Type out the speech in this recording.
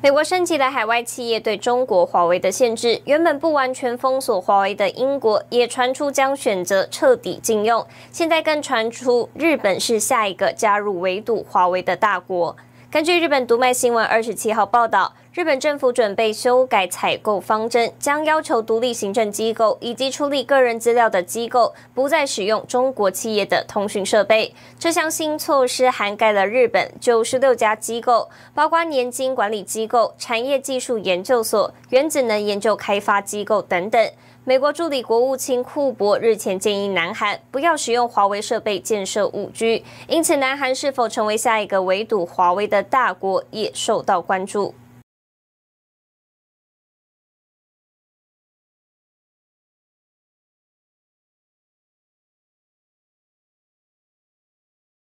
美国升级了海外企业对中国华为的限制，原本不完全封锁华为的英国也传出将选择彻底禁用。现在更传出日本是下一个加入围堵华为的大国。根据日本读卖新闻二十七号报道。日本政府准备修改采购方针，将要求独立行政机构以及处理个人资料的机构不再使用中国企业的通讯设备。这项新措施涵盖了日本九十六家机构，包括年金管理机构、产业技术研究所、原子能研究开发机构等等。美国助理国务卿库珀日前建议南韩不要使用华为设备建设 5G，因此南韩是否成为下一个围堵华为的大国也受到关注。